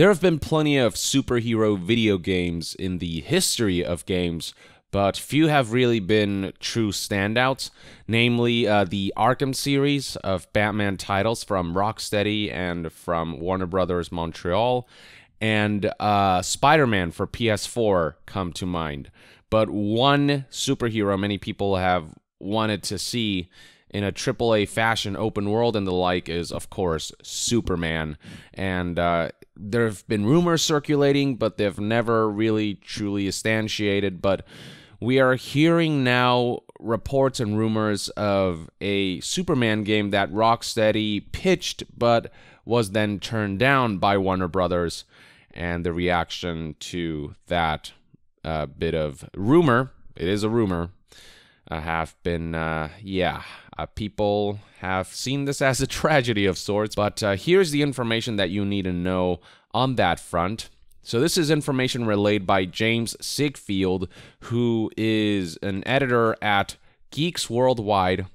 There have been plenty of superhero video games in the history of games, but few have really been true standouts, namely uh, the Arkham series of Batman titles from Rocksteady and from Warner Brothers Montreal, and uh, Spider Man for PS4 come to mind. But one superhero many people have wanted to see in a AAA fashion, open world and the like, is of course Superman. And uh, there have been rumors circulating, but they've never really truly instantiated. But we are hearing now reports and rumors of a Superman game that Rocksteady pitched, but was then turned down by Warner Brothers. And the reaction to that uh, bit of rumor, it is a rumor, uh, have been, uh, yeah, uh, people have seen this as a tragedy of sorts. But here's the information that you need to know on that front. So this is information relayed by James Sigfield, who is an editor at Geeks Worldwide.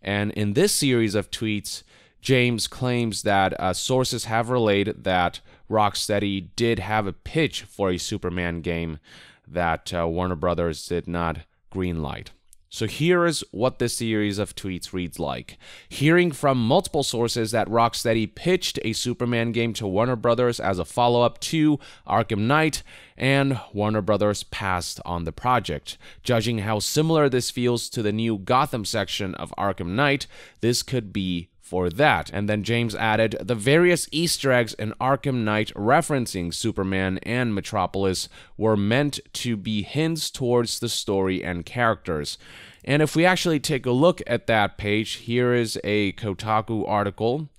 And in this series of tweets, James claims that uh, sources have relayed that Rocksteady did have a pitch for a Superman game that uh, Warner Brothers did not greenlight. So here is what this series of tweets reads like. Hearing from multiple sources that Rocksteady pitched a Superman game to Warner Brothers as a follow-up to Arkham Knight, and Warner Brothers passed on the project. Judging how similar this feels to the new Gotham section of Arkham Knight, this could be for that. And then James added the various Easter eggs in Arkham Knight referencing Superman and Metropolis were meant to be hints towards the story and characters. And if we actually take a look at that page, here is a Kotaku article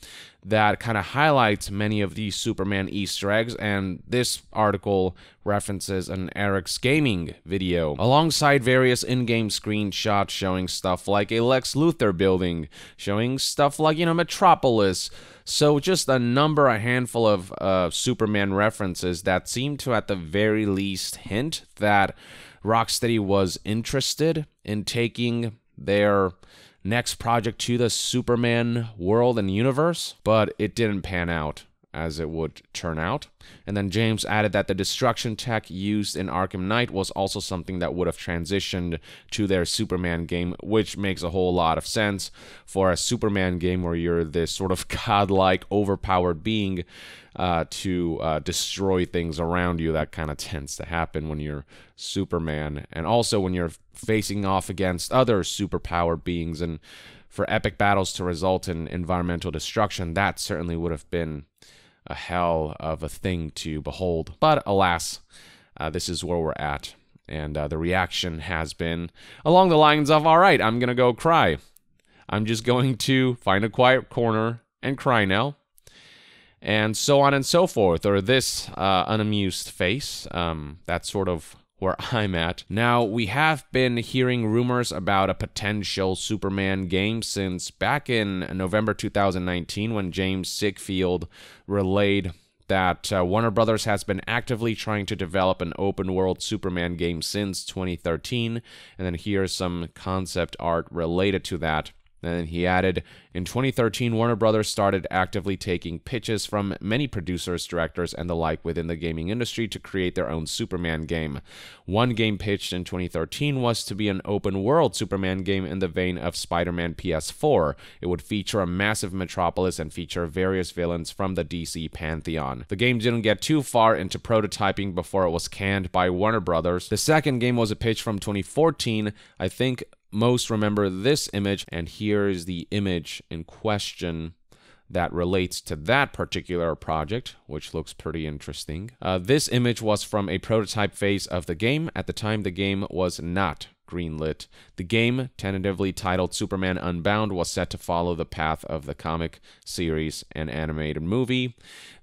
that kind of highlights many of these Superman Easter eggs, and this article references an Eric's Gaming video, alongside various in-game screenshots showing stuff like a Lex Luthor building, showing stuff like, you know, Metropolis. So just a number, a handful of uh, Superman references that seem to at the very least hint that Rocksteady was interested in taking their next project to the Superman world and universe, but it didn't pan out as it would turn out. And then James added that the destruction tech used in Arkham Knight was also something that would have transitioned to their Superman game, which makes a whole lot of sense for a Superman game where you're this sort of godlike, overpowered being uh, to uh, destroy things around you. That kind of tends to happen when you're Superman, and also when you're facing off against other superpower beings. And for epic battles to result in environmental destruction, that certainly would have been a hell of a thing to behold. But alas, uh, this is where we're at. And uh, the reaction has been along the lines of, all right, I'm going to go cry. I'm just going to find a quiet corner and cry now and so on and so forth, or this uh, unamused face. Um, that's sort of where I'm at. Now, we have been hearing rumors about a potential Superman game since back in November 2019 when James Sigfield relayed that uh, Warner Brothers has been actively trying to develop an open world Superman game since 2013. And then here's some concept art related to that. Then he added, in 2013, Warner Brothers started actively taking pitches from many producers, directors, and the like within the gaming industry to create their own Superman game. One game pitched in 2013 was to be an open world Superman game in the vein of Spider Man PS4. It would feature a massive metropolis and feature various villains from the DC pantheon. The game didn't get too far into prototyping before it was canned by Warner Brothers. The second game was a pitch from 2014, I think most remember this image, and here is the image in question that relates to that particular project, which looks pretty interesting. Uh, this image was from a prototype phase of the game. At the time, the game was not greenlit. The game, tentatively titled Superman Unbound, was set to follow the path of the comic series and animated movie.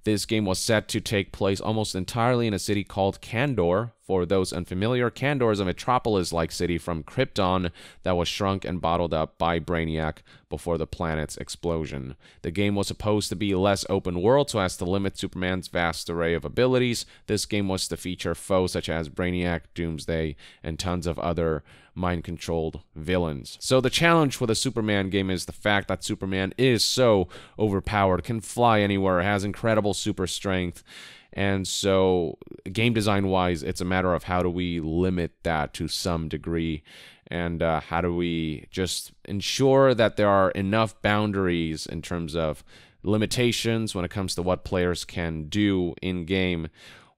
This game was set to take place almost entirely in a city called Kandor. For those unfamiliar, Kandor is a metropolis like city from Krypton that was shrunk and bottled up by Brainiac before the planet's explosion. The game was supposed to be less open world so as to limit Superman's vast array of abilities. This game was to feature foes such as Brainiac, Doomsday, and tons of other mind controlled villains. So the challenge for the Superman game is the fact that Superman is so overpowered, can fly anywhere, has incredible super strength. And so, game design wise, it's a matter of how do we limit that to some degree and uh, how do we just ensure that there are enough boundaries in terms of limitations when it comes to what players can do in game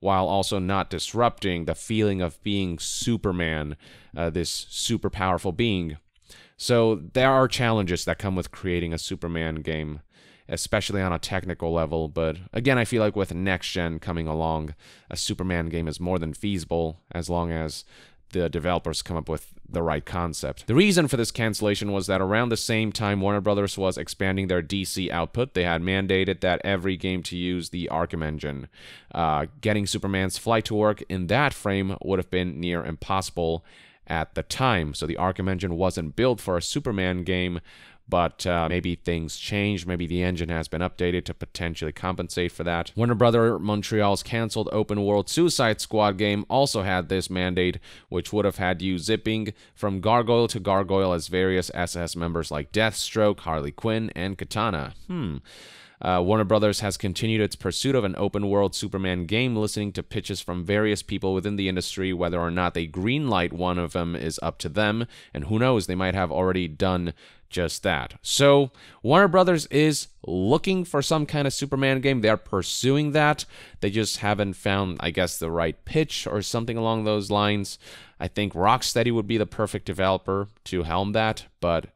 while also not disrupting the feeling of being Superman, uh, this super powerful being. So there are challenges that come with creating a Superman game, especially on a technical level. But again, I feel like with next gen coming along, a Superman game is more than feasible as long as the developers come up with the right concept. The reason for this cancellation was that around the same time Warner Brothers was expanding their DC output, they had mandated that every game to use the Arkham engine. Uh, getting Superman's flight to work in that frame would have been near impossible at the time, so the Arkham engine wasn't built for a Superman game, but uh, maybe things changed. Maybe the engine has been updated to potentially compensate for that. Warner Brother Montreal's canceled open world Suicide Squad game also had this mandate, which would have had you zipping from gargoyle to gargoyle as various SS members like Deathstroke, Harley Quinn, and Katana. Hmm. Uh, Warner Brothers has continued its pursuit of an open world Superman game, listening to pitches from various people within the industry. Whether or not they greenlight one of them is up to them, and who knows, they might have already done just that. So, Warner Brothers is looking for some kind of Superman game. They are pursuing that. They just haven't found, I guess, the right pitch or something along those lines. I think Rocksteady would be the perfect developer to helm that, but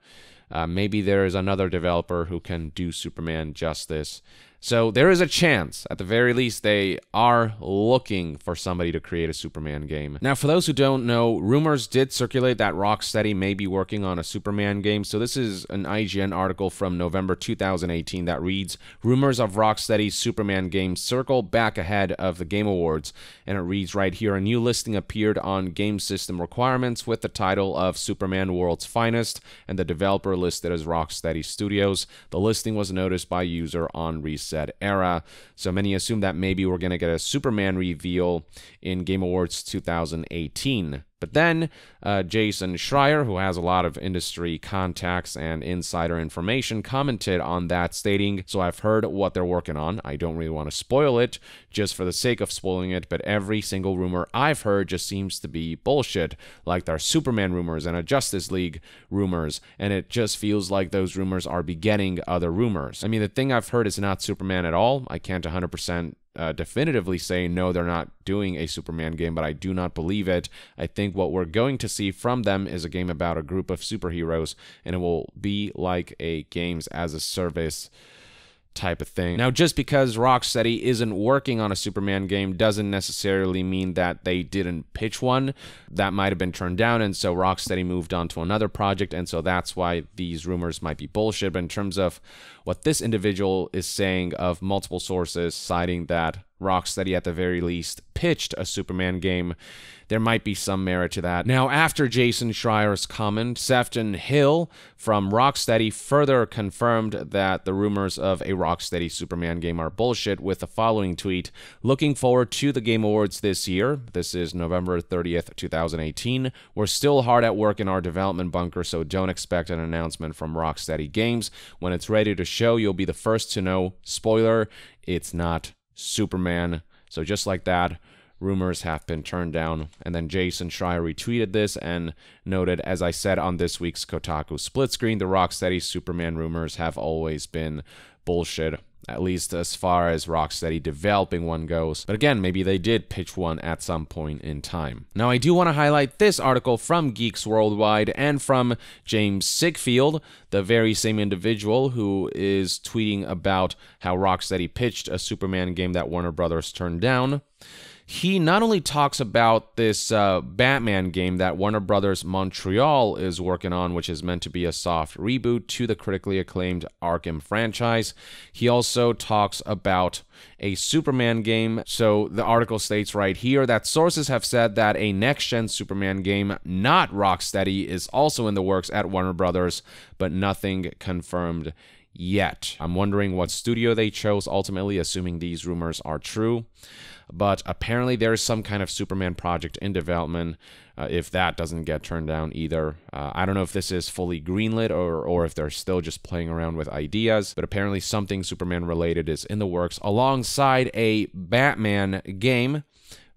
uh, maybe there is another developer who can do Superman justice. So there is a chance, at the very least, they are looking for somebody to create a Superman game. Now, for those who don't know, rumors did circulate that Rocksteady may be working on a Superman game. So this is an IGN article from November 2018 that reads, Rumors of Rocksteady's Superman game circle back ahead of the Game Awards. And it reads right here, a new listing appeared on Game System Requirements with the title of Superman World's Finest and the developer listed as Rocksteady Studios. The listing was noticed by user on Reset said era. So many assume that maybe we're going to get a Superman reveal in Game Awards 2018. But then uh, Jason Schreier, who has a lot of industry contacts and insider information, commented on that, stating, So I've heard what they're working on. I don't really want to spoil it just for the sake of spoiling it, but every single rumor I've heard just seems to be bullshit, like there are Superman rumors and a Justice League rumors, and it just feels like those rumors are begetting other rumors. I mean, the thing I've heard is not Superman at all. I can't 100% uh, definitively say no, they're not doing a Superman game, but I do not believe it. I think what we're going to see from them is a game about a group of superheroes, and it will be like a games as a service type of thing. Now, just because Rocksteady isn't working on a Superman game doesn't necessarily mean that they didn't pitch one. That might have been turned down, and so Rocksteady moved on to another project, and so that's why these rumors might be bullshit. But in terms of what this individual is saying of multiple sources citing that Rocksteady at the very least pitched a Superman game. There might be some merit to that. Now, after Jason Schreier's comment, Sefton Hill from Rocksteady further confirmed that the rumors of a Rocksteady Superman game are bullshit with the following tweet Looking forward to the Game Awards this year. This is November 30th, 2018. We're still hard at work in our development bunker, so don't expect an announcement from Rocksteady Games. When it's ready to show, you'll be the first to know. Spoiler, it's not Superman. So just like that, rumors have been turned down. And then Jason Schreier retweeted this and noted, as I said on this week's Kotaku split screen, the Rocksteady Superman rumors have always been bullshit at least as far as Rocksteady developing one goes. But again, maybe they did pitch one at some point in time. Now, I do want to highlight this article from Geeks Worldwide and from James Sigfield, the very same individual who is tweeting about how Rocksteady pitched a Superman game that Warner Brothers turned down he not only talks about this uh, Batman game that Warner Brothers Montreal is working on, which is meant to be a soft reboot to the critically acclaimed Arkham franchise, he also talks about a Superman game. So the article states right here that sources have said that a next gen Superman game, not Rocksteady, is also in the works at Warner Brothers, but nothing confirmed yet. I'm wondering what studio they chose ultimately, assuming these rumors are true. But apparently, there is some kind of Superman project in development. Uh, if that doesn't get turned down either, uh, I don't know if this is fully greenlit or or if they're still just playing around with ideas. But apparently, something Superman related is in the works alongside a Batman game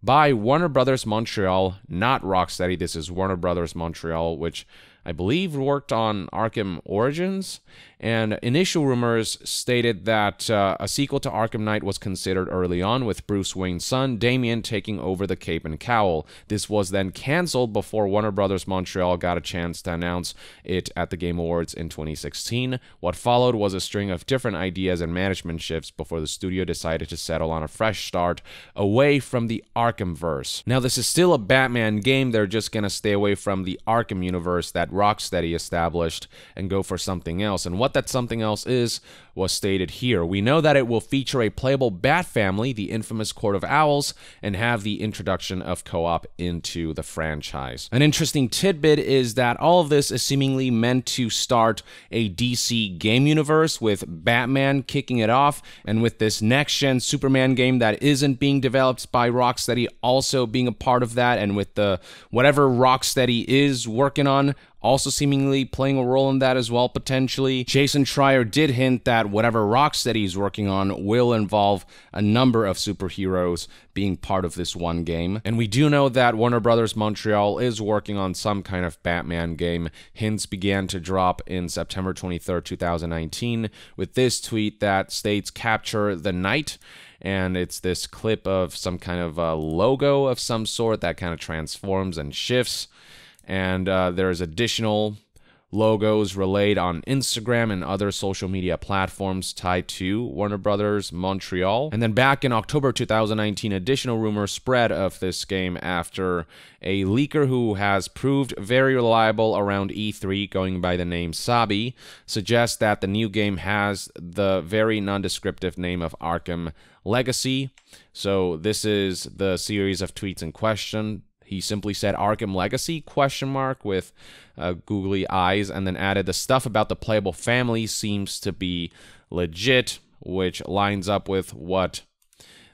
by Warner Brothers Montreal, not Rocksteady. This is Warner Brothers Montreal, which I believe, worked on Arkham Origins, and initial rumors stated that uh, a sequel to Arkham Knight was considered early on, with Bruce Wayne's son, Damian, taking over the cape and cowl. This was then cancelled before Warner Brothers Montreal got a chance to announce it at the Game Awards in 2016. What followed was a string of different ideas and management shifts before the studio decided to settle on a fresh start away from the Arkhamverse. Now, this is still a Batman game, they're just gonna stay away from the Arkham universe that Rocksteady established and go for something else. And what that something else is, was stated here. We know that it will feature a playable bat family, the infamous Court of Owls, and have the introduction of co op into the franchise. An interesting tidbit is that all of this is seemingly meant to start a DC game universe with Batman kicking it off, and with this next gen Superman game that isn't being developed by Rocksteady also being a part of that, and with the whatever Rocksteady is working on also seemingly playing a role in that as well, potentially. Jason Trier did hint that that whatever Rocksteady is working on will involve a number of superheroes being part of this one game. And we do know that Warner Brothers Montreal is working on some kind of Batman game. Hints began to drop in September 23, 2019, with this tweet that states Capture the Night and it's this clip of some kind of logo of some sort that kind of transforms and shifts. And uh, there's additional logos relayed on Instagram and other social media platforms tied to Warner Brothers Montreal. And then back in October 2019, additional rumors spread of this game after a leaker who has proved very reliable around E3, going by the name Sabi, suggests that the new game has the very nondescriptive name of Arkham Legacy. So this is the series of tweets in question he simply said Arkham Legacy question mark with uh, googly eyes and then added the stuff about the playable family seems to be legit, which lines up with what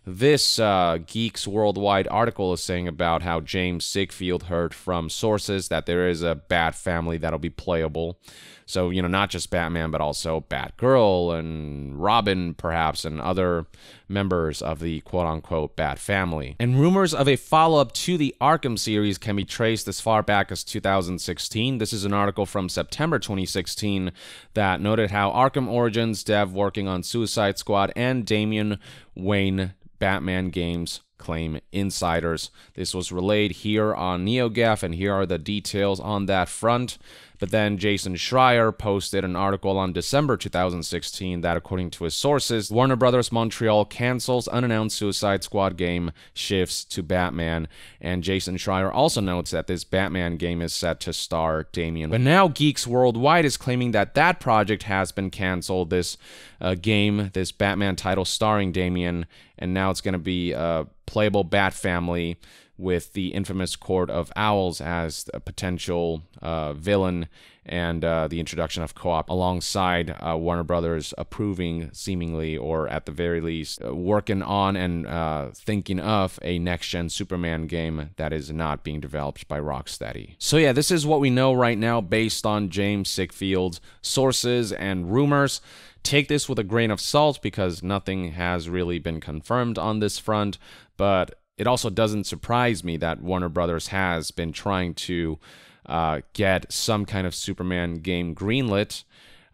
this uh, Geeks Worldwide article is saying about how James Sigfield heard from sources that there is a Bat family that'll be playable. So, you know, not just Batman, but also Batgirl and Robin, perhaps, and other members of the quote unquote Bat family. And rumors of a follow up to the Arkham series can be traced as far back as 2016. This is an article from September 2016 that noted how Arkham Origins dev working on Suicide Squad and Damian Wayne Batman games claim insiders. This was relayed here on NeoGAF, and here are the details on that front. But then Jason Schreier posted an article on December 2016 that, according to his sources, Warner Brothers Montreal cancels unannounced Suicide Squad game, shifts to Batman. And Jason Schreier also notes that this Batman game is set to star Damian. But now Geeks Worldwide is claiming that that project has been canceled. This uh, game, this Batman title starring Damian, and now it's going to be a uh, playable Bat family with the infamous Court of Owls as a potential uh, villain and uh, the introduction of co op alongside uh, Warner Brothers approving, seemingly, or at the very least, uh, working on and uh, thinking of a next gen Superman game that is not being developed by Rocksteady. So, yeah, this is what we know right now based on James Sickfield's sources and rumors. Take this with a grain of salt because nothing has really been confirmed on this front, but it also doesn't surprise me that Warner Brothers has been trying to uh, get some kind of Superman game greenlit.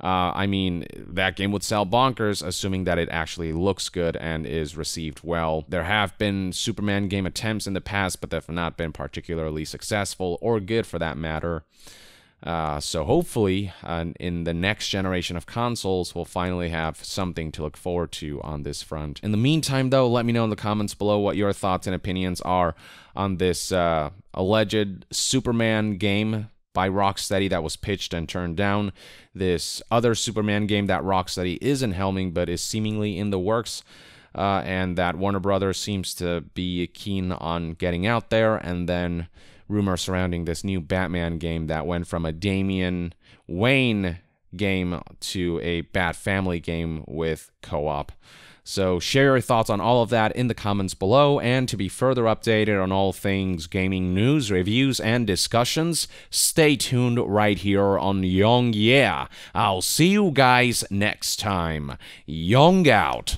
Uh, I mean, that game would sell bonkers, assuming that it actually looks good and is received well. There have been Superman game attempts in the past, but they've not been particularly successful or good for that matter. Uh, so hopefully, uh, in the next generation of consoles, we'll finally have something to look forward to on this front. In the meantime, though, let me know in the comments below what your thoughts and opinions are on this uh, alleged Superman game by Rocksteady that was pitched and turned down. This other Superman game that Rocksteady isn't helming but is seemingly in the works. Uh, and that Warner Brothers seems to be keen on getting out there and then rumor surrounding this new Batman game that went from a Damian Wayne game to a Bat Family game with co op. So share your thoughts on all of that in the comments below. And to be further updated on all things gaming news, reviews, and discussions, stay tuned right here on Young Yeah. I'll see you guys next time. Young out.